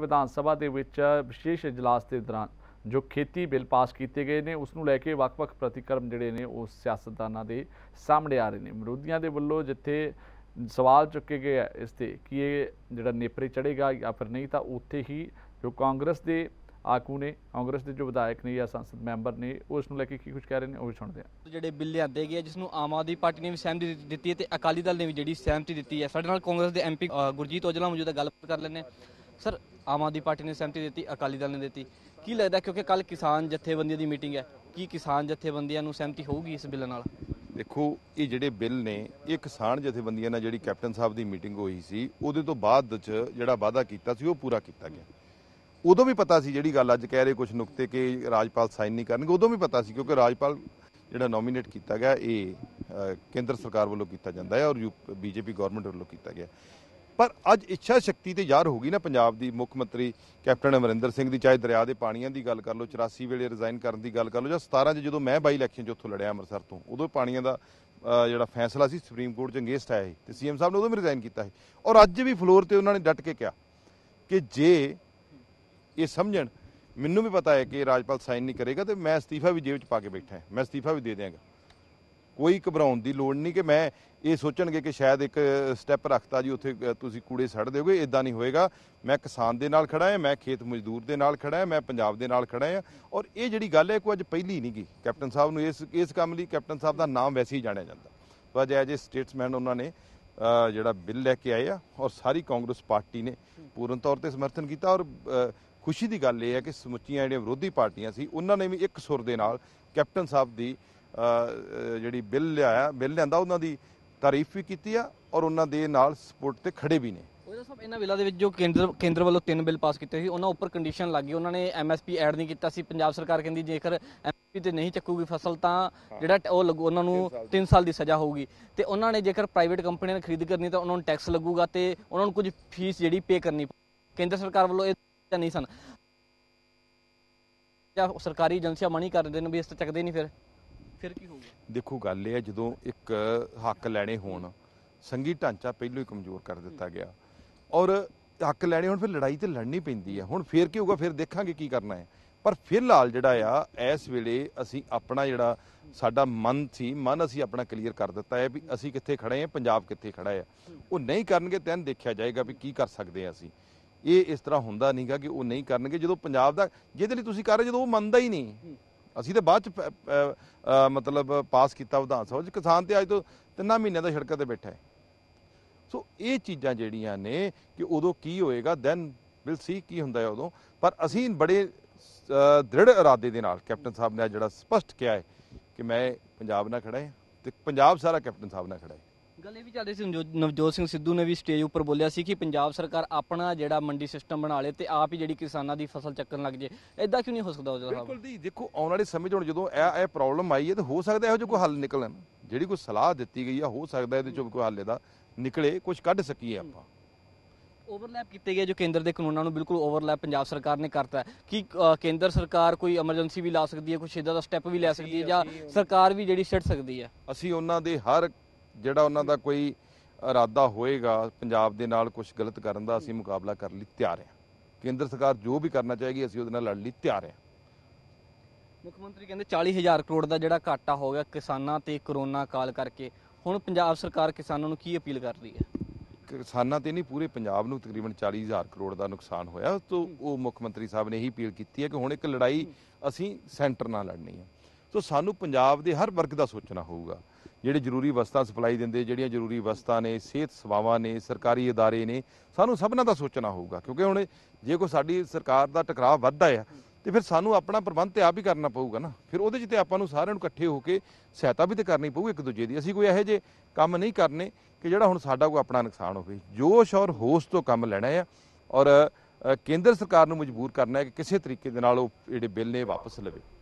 ਵਿਧਾਨ ਸਭਾ ਦੇ ਵਿੱਚ ਵਿਸ਼ੇਸ਼ اجلاس ਦੇ ਦੌਰਾਨ ਜੋ ਖੇਤੀ ਬਿੱਲ ਪਾਸ ਕੀਤੇ ਗਏ ਨੇ ਉਸ ਨੂੰ ਲੈ ਕੇ ਵੱਖ-ਵੱਖ ਪ੍ਰਤੀਕਰਮ ਜਿਹੜੇ ਨੇ ਉਹ ਸਿਆਸਤਦਾਨਾਂ ਦੇ ਸਾਹਮਣੇ ਆ ਰਹੇ ਨੇ ਵਿਰੋਧੀਆਂ ਦੇ ਵੱਲੋਂ ਜਿੱਥੇ ਸਵਾਲ ਚੁੱਕੇ ਗਏ ਇਸ ਤੇ ਕਿ ਇਹ ਜਿਹੜਾ ਨੇਪਰੇ ਚੜੇਗਾ ਜਾਂ ਫਿਰ ਨਹੀਂ ਤਾਂ ਉੱਥੇ ਹੀ ਜੋ ਕਾਂਗਰਸ ਦੇ ਆਕੂ ਨੇ ਕਾਂਗਰਸ ਦੇ ਜੋ ਵਿਧਾਇਕ ਨੇ ਜਾਂ ਸੰਸਦ ਮੈਂਬਰ ਨੇ ਉਸ ਨੂੰ ਲੈ ਕੇ ਕੀ ਕੁਝ ਕਹਿ ਰਹੇ ਨੇ ਉਹ ਵੀ ਸੁਣਦੇ ਆ ਜਿਹੜੇ ਬਿੱਲ ਲਿਆਂਦੇ ਗਏ ਜਿਸ ਨੂੰ ਆਮ ਆਦਮੀ ਪਾਰਟੀ ਨੇ ਵੀ ਸਹਿਮਤੀ ਦਿੱਤੀ ਹੈ ਤੇ ਅਕਾਲੀ ਦਲ ਨੇ ਵੀ ਜਿਹੜੀ ਸਹਿਮਤੀ ਦਿੱਤੀ ਹੈ ਸਾਡੇ ਨਾਲ ਕਾਂਗਰਸ ਦੇ ਐਮਪੀ ਗੁਰਜੀਤ ਔਜਲਾ ਮੌਜੂਦ ਹੈ ਗੱਲਬਾਤ ਕਰ ਲੈਣੇ ਸਰ ਆਮ ਆਦਮੀ ਪਾਰਟੀ ਨੇ ਸਹਿਮਤੀ ਦਿੱਤੀ ਅਕਾਲੀ ਦਲ ਨੇ ਦਿੱਤੀ ਕੀ ਲੱਗਦਾ ਕਿਉਂਕਿ ਕੱਲ ਕਿਸਾਨ ਜਥੇਬੰਦੀਆਂ ਦੀ ਮੀਟਿੰਗ ਹੈ ਕੀ ਕਿਸਾਨ ਜਥੇਬੰਦੀਆਂ ਨੂੰ ਸਹਿਮਤੀ ਹੋਊਗੀ ਇਸ ਬਿੱਲ ਨਾਲ ਦੇਖੋ ਇਹ ਜਿਹੜੇ ਬਿੱਲ ਨੇ ਇਹ ਕਿਸਾਨ ਜਥੇਬੰਦੀਆਂ ਨਾਲ ਜਿਹੜੀ ਕੈਪਟਨ ਸਾਹਿਬ ਦੀ ਮੀਟਿੰਗ ਹੋਈ ਸੀ ਉਹਦੇ ਤੋਂ ਬਾਅਦ ਚ ਜਿਹੜਾ ਵਾਅਦਾ ਕੀਤਾ ਸੀ ਉਹ ਪੂਰਾ ਕੀਤਾ ਗਿਆ ਉਦੋਂ ਵੀ ਪਤਾ ਸੀ ਜਿਹੜੀ ਗੱਲ ਅੱਜ ਕਹਿ ਰਹੇ ਕੁਝ ਨੁਕਤੇ ਕਿ ਰਾਜਪਾਲ ਸਾਈਨ ਨਹੀਂ ਕਰਨਗੇ ਉਦੋਂ ਵੀ ਪਤਾ ਸੀ ਕਿਉਂਕਿ ਰਾਜਪਾਲ ਜਿਹੜਾ ਨੋਮੀਨੇਟ ਕੀਤਾ ਗਿਆ ਇਹ ਕੇਂਦਰ ਸਰਕਾਰ ਵੱਲੋਂ ਕੀਤਾ ਜਾਂਦਾ ਹੈ ਔਰ ਬੀਜੇਪੀ ਗਵਰਨਮੈਂਟ ਵੱਲੋਂ ਕੀਤਾ ਗਿਆ ਪਰ ਅੱਜ ਇੱਛਾ ਸ਼ਕਤੀ ਤੇ ਯਾਰ ਹੋ ਗਈ ਨਾ ਪੰਜਾਬ ਦੀ ਮੁੱਖ ਮੰਤਰੀ ਕੈਪਟਨ ਅਮਰਿੰਦਰ ਸਿੰਘ ਦੀ ਚਾਹੇ ਦਰਿਆ ਦੇ ਪਾਣੀਆਂ ਦੀ ਗੱਲ ਕਰ ਲਓ 84 ਵੇਲੇ ਰਿਜ਼ਾਈਨ ਕਰਨ ਦੀ ਗੱਲ ਕਰ ਲਓ ਜਾਂ 17 'ਚ ਜਦੋਂ ਮੈਂ ਬਾਈ ਇਲੈਕਸ਼ਨ 'ਚ ਉੱਥੋਂ ਲੜਿਆ ਅੰਮ੍ਰਿਤਸਰ ਤੋਂ ਉਦੋਂ ਪਾਣੀਆਂ ਦਾ ਜਿਹੜਾ ਫੈਸਲਾ ਸੀ ਸੁਪਰੀਮ ਕੋਰਟ 'ਚ ਅੰਗੇਸਟ ਆਇਆ ਸੀ ਤੇ ਸੀਐਮ ਸਾਹਿਬ ਨੇ ਉਦੋਂ ਵੀ ਰਿਜ਼ਾਈਨ ਕੀਤਾ ਸੀ ਔਰ ਅੱਜ ਵੀ ਫਲੋਰ ਤੇ ਉਹਨਾਂ ਨੇ ਡਟ ਕੇ ਕਿਹਾ ਕਿ ਜੇ ਇਹ ਸਮਝਣ ਮੈਨੂੰ ਵੀ ਪਤਾ ਹੈ ਕਿ ਰਾਜਪਾਲ ਸਾਈਨ ਨਹੀਂ ਕਰੇਗਾ ਤੇ ਮੈਂ ਅਸਤੀਫਾ ਵੀ ਜੇਬ 'ਚ ਪਾ ਕੇ ਬੈਠਾ ਹਾਂ ਮੈਂ ਅਸਤੀਫਾ ਵੀ ਦੇ ਦੇਵਾਂਗਾ ਕੋਈ ਘਬਰਾਉਣ ਦੀ ਲੋੜ ਨਹੀਂ ਕਿ ਮੈਂ ਇਹ ਸੋਚਣਗੇ ਕਿ ਸ਼ਾਇਦ ਇੱਕ ਸਟੈਪ ਰੱਖਤਾ ਜੀ ਉੱਥੇ ਤੁਸੀਂ ਕੂੜੇ ਸੜ ਦਿਓਗੇ ਇਦਾਂ ਨਹੀਂ ਹੋਏਗਾ ਮੈਂ ਕਿਸਾਨ ਦੇ ਨਾਲ ਖੜਾ ਹਾਂ ਮੈਂ ਖੇਤ ਮਜ਼ਦੂਰ ਦੇ ਨਾਲ ਖੜਾ ਹਾਂ ਮੈਂ ਪੰਜਾਬ ਦੇ ਨਾਲ ਖੜਾ ਹਾਂ ਔਰ ਇਹ ਜਿਹੜੀ ਗੱਲ ਹੈ ਕੋਈ ਅੱਜ ਪਹਿਲੀ ਨਹੀਂ ਗਈ ਕੈਪਟਨ ਸਾਹਿਬ ਨੂੰ ਇਸ ਇਸ ਕੰਮ ਲਈ ਕੈਪਟਨ ਸਾਹਿਬ ਦਾ ਨਾਮ ਵੈਸੇ ਹੀ ਜਾਣਿਆ ਜਾਂਦਾ ਸੋ ਅੱਜ ਐਜ ਸਟੇਟਸਮੈਨ ਉਹਨਾਂ ਨੇ ਜਿਹੜਾ ਬਿੱਲ ਲੈ ਕੇ ਆਏ ਆ ਔਰ ਸਾਰੀ ਕਾਂਗਰਸ ਪਾਰਟੀ ਨੇ ਪੂਰਨ ਤੌਰ ਤੇ ਸਮਰਥਨ ਕੀਤਾ ਔਰ ਖੁਸ਼ੀ ਦੀ ਗੱਲ ਇਹ ਹੈ ਕਿ ਸਮੁੱਚੀਆਂ ਜਿਹੜੀਆਂ ਵਿਰੋਧੀ ਪਾਰਟੀਆਂ ਸੀ ਉਹਨਾਂ ਨੇ ਵੀ ਇੱਕ ਸੁਰ ਦੇ ਨਾਲ ਕੈਪਟਨ ਸਾਹਿਬ ਦੀ ਜਿਹੜੀ ਬਿੱਲ ਲਿਆਇਆ ਬਿੱਲ ਲੈਂਦਾ ਉਹਨਾਂ ਦੀ ਤਾਰੀਫ ਵੀ ਕੀਤੀ ਆ ਔਰ ਉਹਨਾਂ ਦੇ ਨਾਲ ਸਪੋਰਟ ਤੇ ਖੜੇ ਵੀ ਨੇ ਉਹਦਾ ਸਭ ਇਹਨਾਂ ਬਿੱਲਾਂ ਦੇ ਵਿੱਚ ਜੋ ਕੇਂਦਰ ਕੇਂਦਰ ਵੱਲੋਂ ਤਿੰਨ ਬਿੱਲ ਪਾਸ ਕੀਤੇ ਸੀ ਉਹਨਾਂ ਉੱਪਰ ਕੰਡੀਸ਼ਨ ਲੱਗੀ ਉਹਨਾਂ ਨੇ ਐਮਐਸਪੀ ਐਡ ਨਹੀਂ ਕੀਤਾ ਸੀ ਪੰਜਾਬ ਸਰਕਾਰ ਕਹਿੰਦੀ ਜੇਕਰ ਐਮਐਸਪੀ ਤੇ ਨਹੀਂ ਚੱਕੂਗੀ ਫਸਲ ਤਾਂ ਜਿਹੜਾ ਉਹ ਲੱਗੂ ਉਹਨਾਂ ਨੂੰ 3 ਸਾਲ ਦੀ ਸਜ਼ਾ ਹੋਊਗੀ ਤੇ ਉਹਨਾਂ ਨੇ ਜੇਕਰ ਪ੍ਰਾਈਵੇਟ ਕੰਪਨੀਆਂ ਨੇ ਖਰੀਦ ਕਰਨੀ ਤਾਂ ਉਹਨਾਂ ਨੂੰ ਟੈਕਸ ਲੱਗੂਗਾ ਤੇ ਉਹਨਾਂ ਨੂੰ ਕੁਝ ਫੀਸ ਜਿਹੜੀ ਪੇ ਕਰਨੀ ਕੇਂਦਰ ਸਰਕਾਰ ਵੱਲੋਂ ਇਹ ਨਹੀਂ ਸਨ ਜਾਂ ਸਰਕਾਰੀ ਏਜੰਸੀਆਂ ਮਣੀ ਕਰਦੇ ਨੇ ਵੀ ਇਸ ਤੇ ਚੱਕਦੇ ਨਹੀਂ ਫਿਰ ਫਿਰ ਕੀ ਹੋਊਗਾ ਦੇਖੋ ਗੱਲ ਇਹ ਹੈ ਜਦੋਂ ਇੱਕ ਹੱਕ ਲੈਣੇ ਹੋਣ ਸੰਗੀ ਢਾਂਚਾ ਪਹਿਲਾਂ ਹੀ ਕਮਜ਼ੋਰ ਕਰ ਦਿੱਤਾ ਗਿਆ ਔਰ ਹੱਕ ਲੈਣੇ ਹੁਣ ਫਿਰ ਲੜਾਈ ਤੇ ਲੜਨੀ ਪੈਂਦੀ ਹੈ ਹੁਣ ਫਿਰ ਕੀ ਹੋਊਗਾ ਫਿਰ ਦੇਖਾਂਗੇ ਕੀ ਕਰਨਾ ਹੈ ਪਰ ਫਿਲਹਾਲ ਜਿਹੜਾ ਆ ਇਸ ਵੇਲੇ ਅਸੀਂ ਆਪਣਾ ਜਿਹੜਾ ਸਾਡਾ ਮਨ ਸੀ ਮਨ ਅਸੀਂ ਆਪਣਾ ਕਲੀਅਰ ਕਰ ਦਿੱਤਾ ਹੈ ਵੀ ਅਸੀਂ ਕਿੱਥੇ ਖੜੇ ਹਾਂ ਪੰਜਾਬ ਕਿੱਥੇ ਖੜਾ ਹੈ ਉਹ ਨਹੀਂ ਕਰਨਗੇ ਤੈਨ ਦੇਖਿਆ ਜਾਏਗਾ ਵੀ ਕੀ ਕਰ ਸਕਦੇ ਆ ਅਸੀਂ ਇਹ ਇਸ ਤਰ੍ਹਾਂ ਹੁੰਦਾ ਨਹੀਂਗਾ ਕਿ ਉਹ ਨਹੀਂ ਕਰਨਗੇ ਜਦੋਂ ਪੰਜਾਬ ਦਾ ਜਿਹਦੇ ਲਈ ਤੁਸੀਂ ਕਰ ਰਹੇ ਜਦੋਂ ਉਹ ਮੰਨਦਾ ਹੀ ਨਹੀਂ ਅਸੀਂ ਤੇ ਬਾਅਦ ਚ ਮਤਲਬ ਪਾਸ ਕੀਤਾ ਵਿਧਾਨ ਸਭਾ ਚ ਕਿਸਾਨ ਤੇ ਅੱਜ ਤੋਂ ਤਿੰਨਾਂ ਮਹੀਨਿਆਂ ਦਾ ਸੜਕਾਂ ਤੇ ਬੈਠਾ ਹੈ ਸੋ ਇਹ ਚੀਜ਼ਾਂ ਜਿਹੜੀਆਂ ਨੇ ਕਿ ਉਦੋਂ ਕੀ ਹੋਏਗਾ ਦੈਨ ਵਿਲ ਸੀ ਕੀ ਹੁੰਦਾ ਹੈ ਉਦੋਂ ਪਰ ਅਸੀਂ ਬੜੇ ਦ੍ਰਿੜ ਇਰਾਦੇ ਦੇ ਨਾਲ ਕੈਪਟਨ ਸਾਹਿਬ ਨੇ ਜਿਹੜਾ ਸਪਸ਼ਟ ਕਿਹਾ ਹੈ ਕਿ ਮੈਂ ਪੰਜਾਬ ਨਾਲ ਖੜਾ ਹਾਂ ਤੇ ਪੰਜਾਬ ਸਾਰਾ ਕੈਪਟਨ ਸਾਹਿਬ ਨਾਲ ਖੜਾ ਹੈ ਗੱਲ ਇਹ ਵੀ ਚੱਲ ਸੀ ਨਵਜੋਤ ਸਿੰਘ ਸਿੱਧੂ ਨੇ ਵੀ ਸਟੇਜ ਉੱਪਰ ਬੋਲਿਆ ਸੀ ਕਿ ਪੰਜਾਬ ਸਰਕਾਰ ਆਪਣਾ ਜਿਹੜਾ ਮੰਡੀ ਸਿਸਟਮ ਬਣਾ ਲੇ ਤੇ ਆਪ ਹੀ ਜਿਹੜੀ ਕਿਸਾਨਾਂ ਦੀ ਫਸਲ ਚੱਕਣ ਲੱਗ ਜੇ ਐਦਾਂ ਕਿਉਂ ਨਹੀਂ ਹੋ ਸਕਦਾ ਉਹ ਸਾਹਿਬ ਬਿਲਕੁਲ ਜੀ ਦੇਖੋ ਆਉਣ ਵਾਲੇ ਸਮੇਂ 'ਚ ਹੁਣ ਜਦੋਂ ਇਹ ਇਹ ਪ੍ਰੋਬਲਮ ਆਈ ਹੈ ਤੇ ਹੋ ਸਕਦਾ ਇਹੋ ਜਿਹਾ ਕੋਈ ਹੱਲ ਨਿਕਲਣ ਜਿਹੜੀ ਕੋਈ ਸਲਾਹ ਦਿੱਤੀ ਗਈ ਆ ਹੋ ਸਕਦਾ ਇਹਦੇ ਚੋਂ ਕੋਈ ਹੱਲ ਇਹਦਾ ਨਿਕਲੇ ਕੁਝ ਕੱਢ ਸਕੀਏ ਆਪਾਂ ਓਵਰਲੈਪ ਕੀਤੇ ਗਏ ਜੋ ਕੇਂਦਰ ਦੇ ਕਾਨੂੰਨਾਂ ਨੂੰ ਬਿਲਕੁਲ ਓਵਰਲੈਪ ਪੰਜਾਬ ਸਰਕਾਰ ਨੇ ਕਰਤਾ ਕਿ ਕੀ ਕੇਂਦਰ ਸਰਕਾਰ ਕੋਈ ਐਮਰਜੈਂਸੀ ਵੀ ਲਾ ਸਕਦੀ ਹੈ ਕੁਛ ਇਦਾਂ ਦਾ ਸਟੈਪ ਵੀ ਲੈ ਸਕਦੀ ਹੈ ਜਾਂ ਸਰਕਾਰ ਵੀ ਜਿਹੜੀ ਛੱਡ ਸਕਦੀ ਹੈ ਅਸੀਂ ਉਹਨਾਂ ਦੇ ਹਰ ਜਿਹੜਾ ਉਹਨਾਂ ਦਾ ਕੋਈ ਇਰਾਦਾ ਹੋਏਗਾ ਪੰਜਾਬ ਦੇ ਨਾਲ ਕੁਝ ਗਲਤ ਕਰਨ ਦਾ ਅਸੀਂ ਮੁਕਾਬਲਾ ਕਰਨ ਲਈ ਤਿਆਰ ਹਾਂ ਕੇਂਦਰ ਸਰਕਾਰ ਜੋ ਵੀ ਕਰਨਾ ਚਾਹੇਗੀ ਅਸੀਂ ਉਹਦੇ ਨਾਲ ਲੜਨ ਲਈ ਤਿਆਰ ਹਾਂ ਮੁੱਖ ਮੰਤਰੀ ਕਹਿੰਦੇ 40000 ਕਰੋੜ ਦਾ ਜਿਹੜਾ ਘਾਟਾ ਹੋ ਗਿਆ ਕਿਸਾਨਾਂ ਤੇ ਕਰੋਨਾ ਕਾਲ ਕਰਕੇ ਹੁਣ ਪੰਜਾਬ ਸਰਕਾਰ ਕਿਸਾਨਾਂ ਨੂੰ ਕੀ ਅਪੀਲ ਕਰ ਰਹੀ ਹੈ ਕਿਸਾਨਾਂ ਤੇ ਨਹੀਂ ਪੂਰੇ ਪੰਜਾਬ ਨੂੰ ਤਕਰੀਬਨ 40000 ਕਰੋੜ ਦਾ ਨੁਕਸਾਨ ਹੋਇਆ ਤੋਂ ਉਹ ਮੁੱਖ ਮੰਤਰੀ ਸਾਹਿਬ ਨੇ ਇਹੀ ਅਪੀਲ ਕੀਤੀ ਹੈ ਕਿ ਹੁਣ ਇੱਕ ਲੜਾਈ ਅਸੀਂ ਸੈਂਟਰ ਨਾਲ ਲੜਨੀ ਹੈ ਸੋ ਸਾਨੂੰ ਪੰਜਾਬ ਦੇ ਹਰ ਵਰਗ ਦਾ ਸੋਚਣਾ ਹੋਊਗਾ ਜਿਹੜੇ ਜ਼ਰੂਰੀ ਵਸਤਾਂ ਸਪਲਾਈ ਦਿੰਦੇ ਜਿਹੜੀਆਂ ਜ਼ਰੂਰੀ ਵਸਤਾਂ ਨੇ ਸਿਹਤ ਸੇਵਾਵਾਂ ਨੇ ਸਰਕਾਰੀ ادارے ਨੇ ਸਾਨੂੰ ਸਭਨਾਂ ਦਾ ਸੋਚਣਾ ਹੋਊਗਾ ਕਿਉਂਕਿ ਹੁਣ ਜੇ ਕੋਈ ਸਾਡੀ ਸਰਕਾਰ ਦਾ ਟਕਰਾਵ ਵੱਧਦਾ ਹੈ ਤੇ ਫਿਰ ਸਾਨੂੰ ਆਪਣਾ ਪ੍ਰਬੰਧ ਤੇ ਆਪ ਹੀ ਕਰਨਾ ਪਊਗਾ ਨਾ ਫਿਰ ਉਹਦੇ 'ਚ ਤੇ ਆਪਾਂ ਨੂੰ ਸਾਰਿਆਂ ਨੂੰ ਇਕੱਠੇ ਹੋ ਕੇ ਸਹਾਇਤਾ ਵੀ ਤੇ ਕਰਨੀ ਪਊਗੀ ਇੱਕ ਦੂਜੇ ਦੀ ਅਸੀਂ ਕੋਈ ਇਹੋ ਜੇ ਕੰਮ ਨਹੀਂ ਕਰਨੇ ਕਿ ਜਿਹੜਾ ਹੁਣ ਸਾਡਾ ਕੋਈ ਆਪਣਾ ਨੁਕਸਾਨ ਹੋਵੇ ਜੋਸ਼ ਔਰ ਹੋਸ਼ ਤੋਂ ਕੰਮ ਲੈਣਾ ਹੈ ਔਰ ਕੇਂਦਰ ਸਰਕਾਰ ਨੂੰ ਮਜਬੂਰ ਕਰਨਾ ਹੈ ਕਿ ਕਿਸੇ ਤਰੀਕੇ ਦੇ ਨਾਲ ਉਹ ਜਿਹੜੇ ਬਿੱਲ ਨੇ ਵਾਪਸ ਲਵੇ